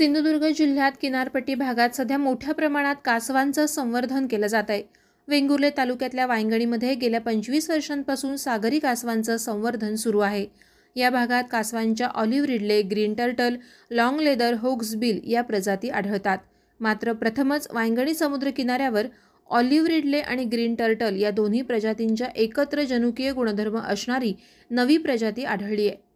सिंधुदुर्ग जिल्ह्यात किनारपट्टी भागात सध्या मोठ्या प्रमाणात कासवांचं संवर्धन केलं जात आहे वेंगुर्ले तालुक्यातल्या वायंगणीमध्ये गेल्या पंचवीस वर्षांपासून सागरी कासवांचं संवर्धन सुरू आहे या भागात कासवांच्या olive ridley green turtle long leather hawksbill या प्रजाती आढळतात मात्र प्रथमच वायंगणी समुद्र किनाऱ्यावर ऑलिव्ह रिडले आणि ग्रीन टर्टल या दोन्ही प्रजातींच्या एकत्र जनुकीय गुणधर्म असणारी नवी प्रजाती आढळली आहे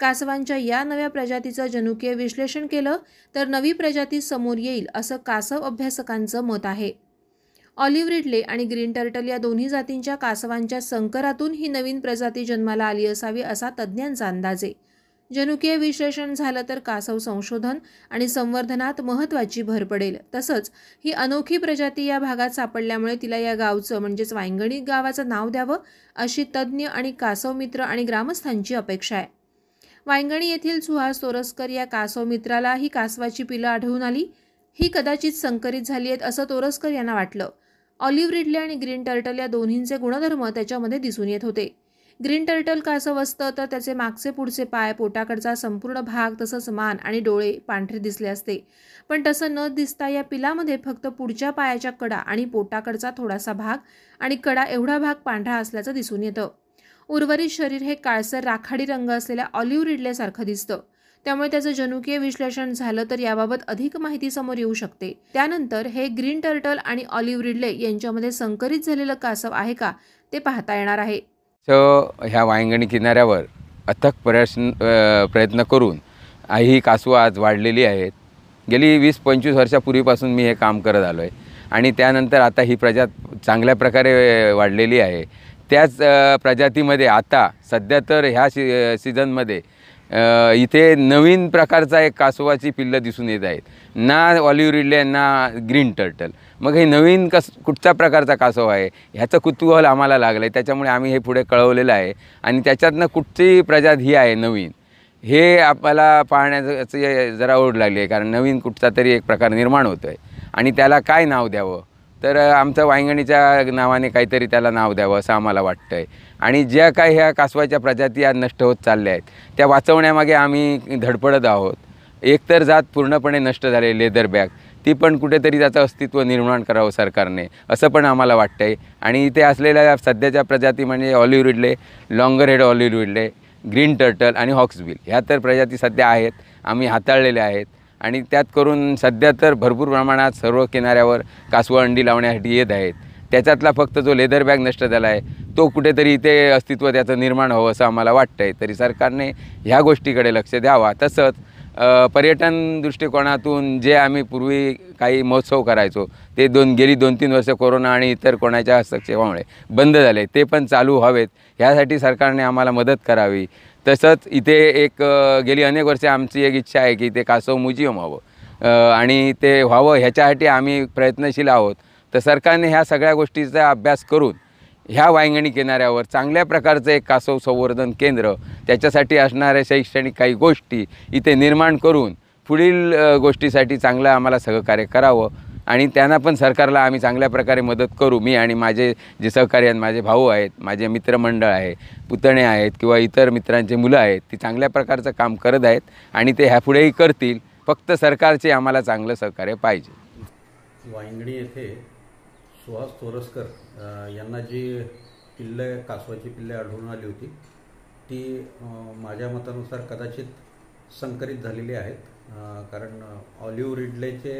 कासवांच्या या नव्या प्रजातीचं जनुकीय विश्लेषण केलं तर नवी प्रजाती समोर येईल असं कासव अभ्यासकांचं मत आहे ऑलिव्ह रिडले आणि ग्रीन टर्टल या दोन्ही जातींच्या कासवांच्या संकरातून ही नवीन प्रजाती जन्माला आली असावी असा तज्ज्ञांचा अंदाज आहे जनुकीय विश्लेषण झालं तर कासव संशोधन आणि संवर्धनात महत्त्वाची भर पडेल तसंच ही अनोखी प्रजाती या भागात सापडल्यामुळे तिला या गावचं म्हणजेच वायंगणी गावाचं नाव द्यावं अशी तज्ज्ञ आणि कासव मित्र आणि ग्रामस्थांची अपेक्षा आहे वायंगणी येथील सुहास तोरसकर या कासव मित्राला ही कासवाची पिलं आढळून आली ही कदाचित संकरित झाली आहेत असं तोरसकर यांना वाटलं ऑलिव्ह रिडले आणि ग्रीन टर्टल या दोन्हींचे गुणधर्म त्याच्यामध्ये दिसून येत होते ग्रीन टर्टल कासव असतं तर त्याचे मागचे पुढचे पाय पोटाकडचा संपूर्ण भाग तसंच मान आणि डोळे पांढरे दिसले असते पण तसं न दिसता या पिलामध्ये फक्त पुढच्या पायाच्या कडा आणि पोटाकडचा थोडासा भाग आणि कडा एवढा भाग पांढरा असल्याचं दिसून येतं उर्वरित शरीर हे काळसर राखाडी रंग असलेल्या ऑलिव्ह रिडल्यासारखं दिसतं त्यामुळे त्याचं जनुकीय विश्लेषण झालं तर याबाबत अधिक माहिती समोर येऊ शकते त्यानंतर हे ग्रीन टर्टल आणि ऑलिव्ह रिडले यांच्यामध्ये संकरित झालेलं कासव आहे का ते पाहता येणार आहे तर ह्या वायंगणी किनाऱ्यावर अथक प्रयत्न प्रयत्न करून ही कासवं आज वाढलेली आहेत गेली वीस पंचवीस वर्षापूर्वीपासून मी हे काम करत आलो आहे आणि त्यानंतर आता ही प्रजात चांगल्या प्रकारे वाढलेली आहे त्याच प्रजातीमध्ये आता सध्या तर ह्या सी सीझनमध्ये इथे नवीन प्रकारचा एक कासवाची पिल्लं दिसून येत आहेत ना ऑलिव्ह रिडले ना ग्रीन टर्टल मग हे नवीन कस कुठचा प्रकारचा कासव आहे ह्याचं कुतूहल आम्हाला लागलं आहे त्याच्यामुळे आम्ही हे पुढे कळवलेलं आहे आणि त्याच्यातनं कुठची प्रजात ही आहे नवीन हे आपल्याला पाहण्याचं जरा ओढ लागली आहे कारण नवीन कुठचा तरी एक प्रकार निर्माण होतो आहे आणि त्याला काय नाव द्यावं तर आमचं वांगणीच्या नावाने काहीतरी त्याला नाव द्यावं असं आम्हाला वाटतं आहे आणि ज्या काही ह्या कासवाच्या प्रजाती आज नष्ट होत चालल्या आहेत त्या वाचवण्यामागे आम्ही धडपडत आहोत एकतर जात पूर्णपणे नष्ट झाले लेदर बॅग ती पण कुठेतरी त्याचं अस्तित्व निर्माण करावं सरकारने असं पण आम्हाला वाटतं आहे आणि इथे असलेल्या सध्याच्या प्रजाती म्हणजे olive ridley loggerhead olive ridley green turtle आणि हॉक्सबिल ह्या तर प्रजाती सध्या आहेत आम्ही हाताळलेल्या आहेत आणि त्यात करून सध्या तर भरपूर प्रमाणात सर्व किनाऱ्यावर कासव अंडी लावण्यासाठी येत आहेत त्याच्यातला फक्त जो लेदर बॅग नष्ट झाला आहे तो कुठेतरी इथे अस्तित्व त्याचं निर्माण व्हावं असं आम्हाला वाटतं आहे तरी सरकारने ह्या गोष्टीकडे लक्ष द्यावा तसंच पर्यटन दृष्टिकोनातून जे आम्ही पूर्वी काही महोत्सव करायचो ते दोन गेली दोन तीन वर्ष कोरोना आणि इतर कोणाच्या हस्तक्षेपामुळे बंद झाले ते पण चालू व्हावेत ह्यासाठी सरकारने आम्हाला मदत करावी तसंच इथे एक गेली अनेक वर्षे आमची एक इच्छा आहे की ते कासव म्युझियम व्हावं आणि ते व्हावं ह्याच्यासाठी आम्ही प्रयत्नशील आहोत तर सरकारने ह्या सगळ्या गोष्टीचा अभ्यास करून ह्या वायंगणी किनाऱ्यावर चांगल्या प्रकारचं एक कासव संवर्धन केंद्र त्याच्यासाठी असणाऱ्या शैक्षणिक काही गोष्टी इथे निर्माण करून पुढील गोष्टीसाठी चांगलं आम्हाला सहकार्य करावं आणि त्यांना पण सरकारला आम्ही चांगल्या प्रकारे मदत करू मी आणि माझे जे सहकारी आहेत माझे भाऊ आहेत माझे मित्रमंडळ आहे पुतणे आहेत किंवा इतर मित्रांचे मुलं आहेत ती चांगल्या प्रकारचं काम करत आहेत आणि ते ह्यापुढेही करतील फक्त सरकारचे आम्हाला चांगलं सहकार्य पाहिजे वांगणी येथे सुहास तोरसकर यांना जी पिल्ले कासवाची पिल्ले आढळून आली होती ती माझ्या मतानुसार कदाचित संकरित झालेली आहेत कारण ऑलिव्ह रिडलेचे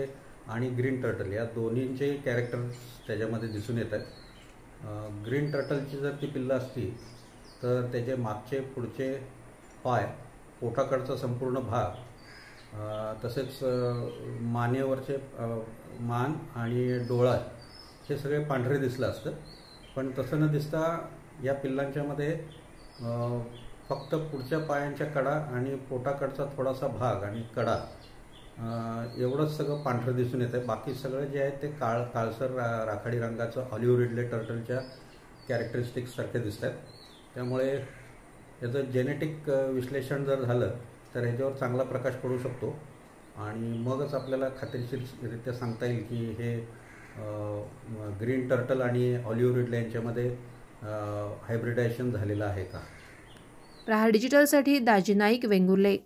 आणि ग्रीन टर्टल या दोन्हींचे कॅरेक्टर्स त्याच्यामध्ये दिसून येत आहेत ग्रीन टर्टलची जर ती पिल्लं असती तर त्याचे मागचे पुढचे पाय पोटाकडचा संपूर्ण भाग तसेच मानेवरचे मान आणि डोळा हे सगळे पांढरे दिसलं असतं पण तसं न दिसता या पिल्लांच्यामध्ये फक्त पुढच्या पायांच्या कडा आणि पोटाकडचा थोडासा भाग आणि कडा एवढंच सगळं पांढरं दिसून येतं बाकी सगळं जे आहे ते काळ काळसर रा राखाडी रंगाचं ऑलिव्ह रिडले टर्टलच्या कॅरेक्टरिस्टिक्ससारखे दिसत आहेत त्यामुळे याचं जेनेटिक विश्लेषण जर झालं तर ह्याच्यावर चांगला प्रकाश पडू शकतो आणि मगच आपल्याला खात्रीशीरित्या सांगता येईल की हे ग्रीन टर्टल आणि ऑलिव्ह रिड यांच्यामध्ये हायब्रिडायझेशन झालेलं आहे का राहा डिजिटलसाठी दाजी नाईक वेंगुर्ले